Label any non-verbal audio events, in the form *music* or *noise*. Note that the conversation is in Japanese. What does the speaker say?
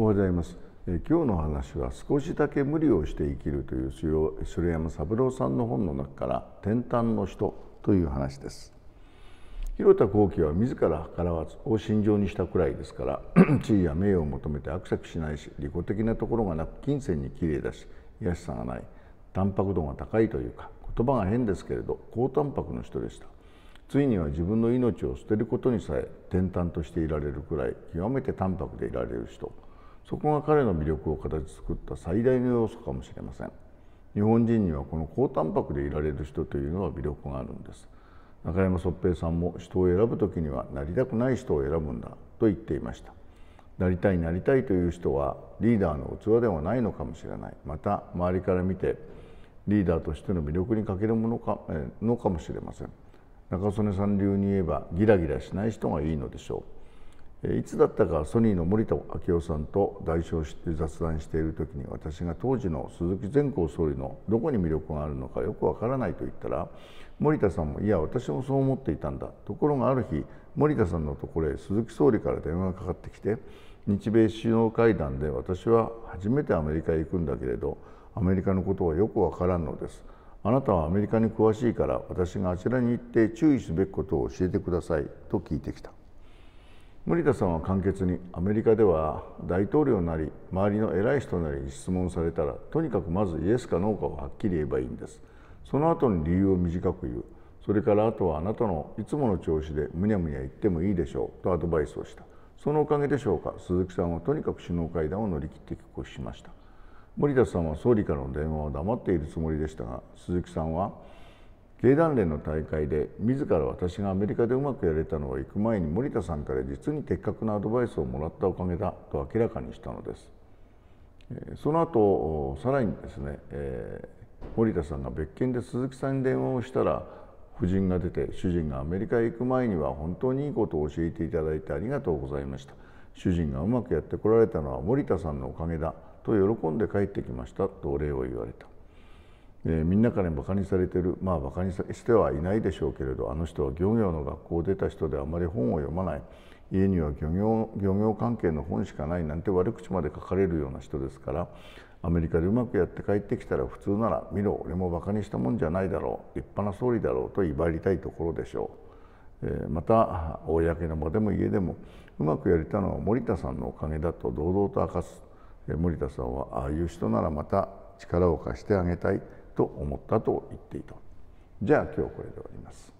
おはようございます。え今日の話は少しだけ無理をして生きるという鶴山三郎さんの本の中から転換の人という話です。広田幸喜は自ら計らわずを信条にしたくらいですから *clears throat* 地位や名誉を求めてアクセクしないし利己的なところがなく金銭にきれいだし癒しさがない淡白度が高いというか言葉が変ですけれど高タンパクの人でしたついには自分の命を捨てることにさえ転々としていられるくらい極めて淡白でいられる人そこが彼の魅力を形作った最大の要素かもしれません日本人にはこの高タンパクでいられる人というのは魅力があるんです中山そっぺいさんも人を選ぶ時にはなりたくない人を選ぶんだと言っていましたなりたいなりたいという人はリーダーの器ではないのかもしれないまた周りから見てリーダーとしての魅力に欠けるものかのかもしれません中曽根さん流に言えばギラギラしない人がいいのでしょういつだったかソニーの森田昭夫さんと代償して雑談している時に私が当時の鈴木善光総理のどこに魅力があるのかよくわからないと言ったら森田さんもいや私もそう思っていたんだところがある日森田さんのところへ鈴木総理から電話がかかってきて日米首脳会談で私は初めてアメリカへ行くんだけれどアメリカのことはよくわからんのですあなたはアメリカに詳しいから私があちらに行って注意すべきことを教えてくださいと聞いてきた森田さんは簡潔にアメリカでは大統領なり周りの偉い人なりに質問されたらとにかくまずイエスかノーかをはっきり言えばいいんですその後に理由を短く言うそれからあとはあなたのいつもの調子でむにゃむにゃ言ってもいいでしょうとアドバイスをしたそのおかげでしょうか鈴木さんはとにかく首脳会談を乗り切って帰国しました森田さんは総理からの電話を黙っているつもりでしたが鈴木さんは経団連の大会で自ら私がアメリカでうまくやれたのは行く前に森田さんから実に的確なアドバイスをもらったおかげだと明らかにしたのですその後さらにですね、えー、森田さんが別件で鈴木さんに電話をしたら夫人が出て主人がアメリカへ行く前には本当にいいことを教えていただいてありがとうございました主人がうまくやってこられたのは森田さんのおかげだと喜んで帰ってきましたとお礼を言われたえー、みんなからバカにされてるまあバカにしてはいないでしょうけれどあの人は漁業の学校を出た人であまり本を読まない家には漁業漁業関係の本しかないなんて悪口まで書かれるような人ですからアメリカでうまくやって帰ってきたら普通なら見ろ俺もバカにしたもんじゃないだろう立派な総理だろうと威張りたいところでしょう、えー、また公の場でも家でもうまくやれたのは森田さんのおかげだと堂々と明かす、えー、森田さんはああいう人ならまた力を貸してあげたいと思ったと言っていたじゃあ今日これで終わります